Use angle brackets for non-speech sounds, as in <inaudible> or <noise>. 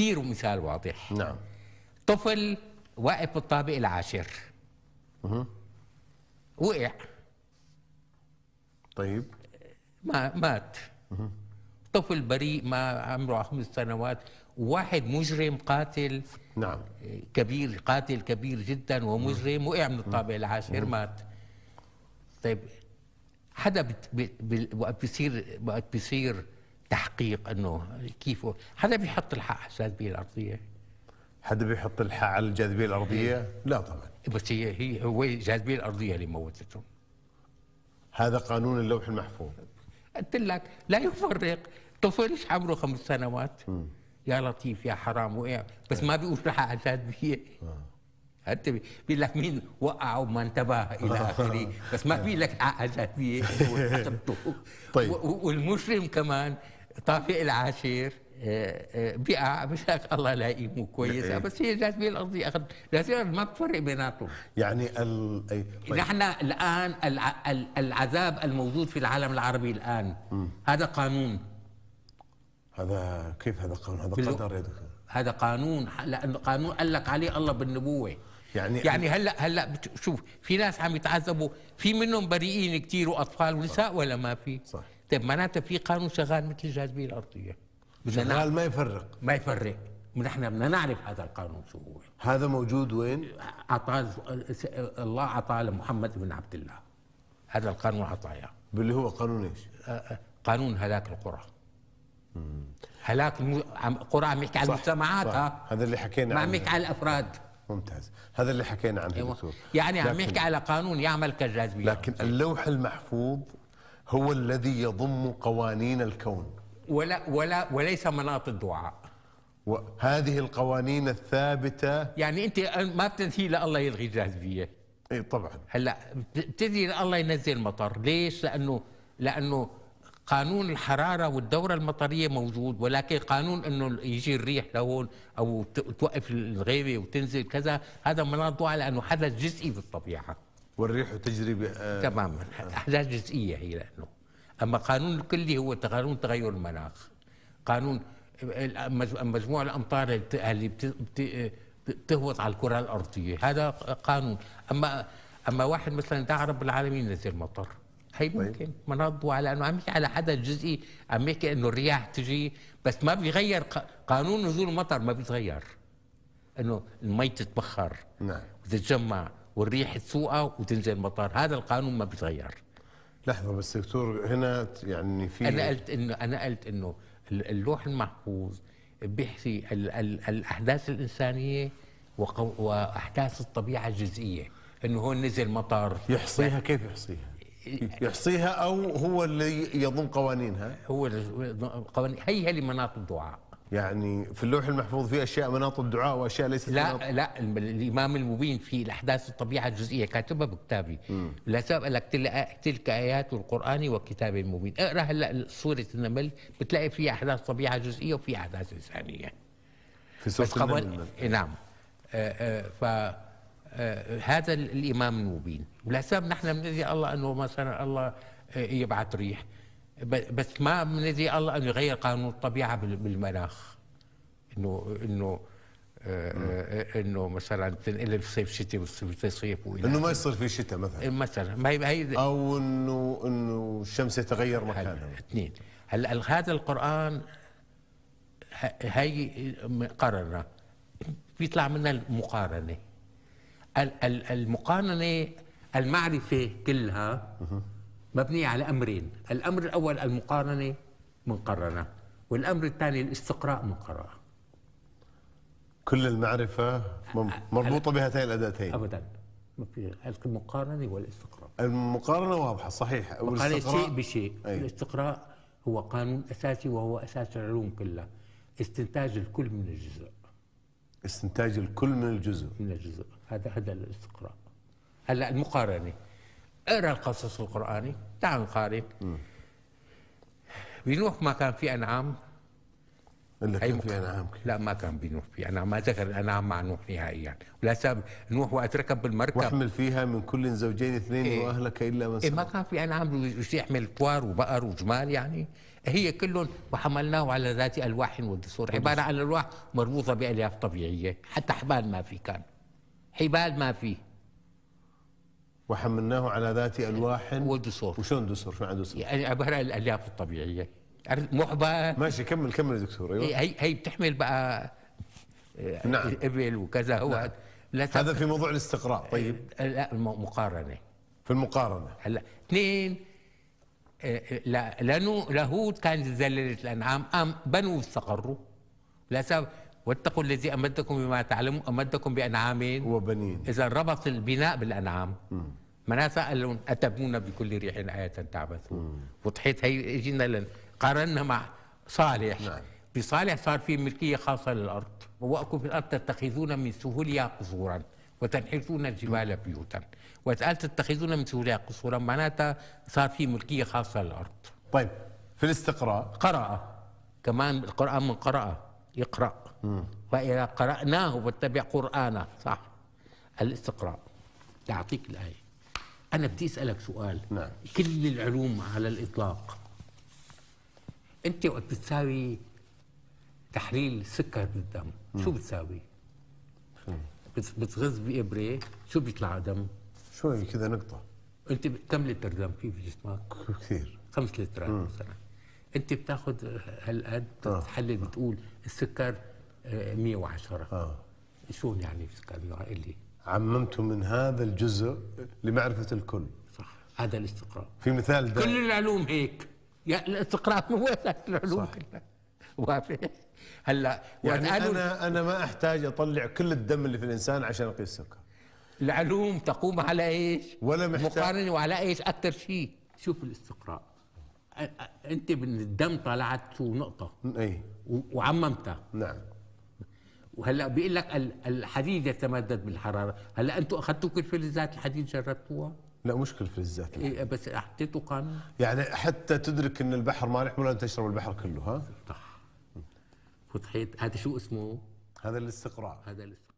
كثير مثال واضح نعم طفل واقف بالطابق العاشر مه. وقع طيب ما مات مه. طفل بريء ما عمره خمس سنوات وواحد مجرم قاتل نعم كبير قاتل كبير جدا ومجرم وقع من الطابق العاشر مات طيب حدا بت... بت... بت... وقت بيصير وقت بيصير تحقيق انه كيف حدا بيحط الحق على الجاذبيه الارضيه حدا بيحط الحق على الجاذبيه الارضيه إيه. لا طبعا بس هي هي هو الجاذبيه الارضيه اللي موتتهم هذا قانون اللوح المحفوظ قلت لك لا يفرق طفل عمره خمس سنوات م. يا لطيف يا حرام وقع بس ما بيقول راح على الجاذبيه حتى آه. بيقول لك مين وقع وما انتبه الى آه. اخره بس ما آه. بيقول لك على الجاذبيه <laughs> طيب والمجرم كمان طافي العاشر آه، آه، بيقع مش لك الله لا يقيمه كويس إيه. بس هي لازم القضية أخذ لازم ما تفرق بيناتهم يعني ال... طيب. نحن الآن العذاب الموجود في العالم العربي الآن هذا قانون هذا كيف هذا قانون هذا قدر يا دكتور هذا قانون لأنه قانون قال لك عليه الله بالنبوة يعني يعني هلا هلا شوف في ناس عم يتعذبوا في منهم بريئين كثير واطفال ونساء ولا ما في؟ صح طيب معناتها في قانون شغال مثل الجاذبيه الارضيه شغال ما يفرق ما يفرق نحن بدنا نعرف هذا القانون شو هو هذا موجود وين؟ اعطاه الله اعطاه لمحمد بن عبد الله هذا القانون عطايا باللي هو قانون ايش؟ أه، أه، قانون هلاك القرى هلاك القرى قرى عم يحكي على المجتمعات هذا اللي حكينا عنه ما عم يحكي على الافراد ممتاز هذا اللي حكينا عنه أيوة. دكتور يعني عم يحكي على قانون يعمل كالجاذبيه لكن اللوح المحفوظ هو الذي يضم قوانين الكون ولا ولا وليس مناط الدعاء وهذه القوانين الثابتة يعني أنت ما بتنتهي لله يلغي الجاذبية اي طبعا هلا بتدري الله ينزل مطر ليش لانه لانه قانون الحراره والدوره المطريه موجود ولكن قانون انه يجي الريح لهون او توقف الغيبه وتنزل كذا هذا مناط دعاء لانه حدث جزئي في الطبيعة والريح تجري آه، تماما آه. احداث جزئيه هي لانه اما قانون الكلي هو قانون تغير المناخ قانون مجموع الامطار اللي بتهبط على الكره الارضيه هذا قانون اما اما واحد مثلا دعا رب العالمين نزل مطر هي طيب. ممكن ما نضوا على انه عم يحكي على حدث جزئي عم يحكي انه الرياح تجي بس ما بيغير قانون نزول المطر ما بيتغير انه المي تتبخر نعم وتتجمع والريح تسوقها وتنزل المطار هذا القانون ما بيتغير لحظة بس دكتور هنا يعني في أنا قلت إنه أنا قلت إنه اللوح المحفوظ بيحكي ال ال الأحداث الإنسانية وأحداث الطبيعة الجزئية إنه هون نزل مطار يحصيها كيف يحصيها؟ يحصيها أو هو اللي يضم قوانينها؟ هو قوانين هي هي لمناطق الدعاء يعني في اللوح المحفوظ في اشياء مناط الدعاء واشياء ليست لا لا الامام المبين في الاحداث الطبيعه الجزئيه كاتبها بكتابي لا سبق لك تلك ايات القران وكتاب المبين اقرا هلا سوره النمل بتلاقي في احداث طبيعه جزئيه وفي احداث انسانيه في سوره النمل إيه، نعم آه، آه، ف آه، هذا الامام المبين ولسبب نحن بندعي الله انه مثلا الله يبعث ريح بس ما من الذي الله انه يغير قانون الطبيعه بالمناخ انه انه آه، آه، انه مثلا تنقل الصيف شتاء والصيف صيف انه ما يصير في شتاء مثلا إيه، مثلا ما هي او انه انه الشمس يتغير مكانها اثنين هلا هذا القران هي قررنا بيطلع منها المقارنه المقارنه المعرفه كلها مبنية على أمرين الأمر الأول المقارنة منقرنة والأمر الثاني الاستقراء منقرنة كل المعرفة مربوطة بهاتين الأداتين أبدا المقارنة والاستقراء المقارنة واضحة صحيح مقارنة شيء بشيء أي. الاستقراء هو قانون أساسي وهو أساس العلوم كلها استنتاج الكل من الجزء استنتاج الكل من الجزء من الجزء هذا هذا الاستقراء هلا المقارنة اقرا القصص القراني تعال نقارن بنوح ما كان في انعام الا كان في انعام لا ما كان بنوح في انعام ما ذكر الانعام مع نوح نهائيا ولا نوح وقت ركب بالمركب واحمل فيها من كل زوجين اثنين إيه واهلك الا من إيه ما كان في انعام يحمل كوار وبقر وجمال يعني هي كلهم وحملناه على ذات الواح ودسور عباره عن الواح مربوطه بالياف طبيعيه حتى حبال ما في كان حبال ما فيه وحملناه على ذات يعني الواح ودسور وشلون دسور؟ شو عنده دسور؟ يعني عباره عن الالياف الطبيعيه محبه ماشي كمل كمل يا دكتور ايوه إيه، هي هي بتحمل بقى آه، نعم الابل وكذا هو نعم. لا هذا في موضوع الاستقراء طيب إيه، لا المقارنه في المقارنه هلا اثنين آه، آه، لا لانه لاهوت كانت ذللت الانعام قام بنوا استقروا لسبب واتقوا الذي امدكم بما تعلمون امدكم بانعام وبنين اذا ربط البناء بالانعام معناتها قال لهم أتبنون بكل ريح آية تعبثون وضحيت هي اجينا قارنا مع صالح نعم. بصالح صار في ملكية خاصة للأرض وواكم في الأرض تتخذون من سهولها قصورا وتنحتون الجبال بيوتا وتقال تتخذون من سهولها قصورا معناتها صار في ملكية خاصة للأرض طيب في الاستقراء قرأ كمان القرآن من قرأ يقرأ وإذا قرأناه فاتبع قرآنه صح الاستقراء تعطيك الآية أنا بدي أسألك سؤال نعم. كل العلوم على الإطلاق أنت وقت بتساوي تحليل سكر بالدم مم. شو بتساوي؟ بتغز بإبرة شو بيطلع دم؟ شوي يعني كذا نقطة أنت كم لتر دم في جسمك؟ كثير خمس لترات مثلا أنت بتاخذ هالقد آه. بتحلل بتقول السكر 110 اه شلون يعني استقرار اللي عممته من هذا الجزء لمعرفه الكل صح هذا الاستقراء في مثال ده كل العلوم هيك يا الاستقراء هو اساس العلوم صح. كلها <laughs> وافي هلا يعني انا انا ما احتاج اطلع كل الدم اللي في الانسان عشان اقيس السكر العلوم تقوم على ايش؟ ولا محتاج مقارنه وعلى ايش اكثر شيء؟ شوف الاستقراء انت من الدم طلعت شو نقطه اي وعممتها نعم وهلا بيقول لك الحديد يتمدد بالحراره هلا انتم اخذتوا كل فلزات الحديد جربتوها لا مش كل فلزات إيه بس حطيته قانون يعني حتى تدرك ان البحر مالح ولا تشرب البحر كله ها صح فتحيت هذا شو اسمه هذا الاستقراء هذا الاستقراء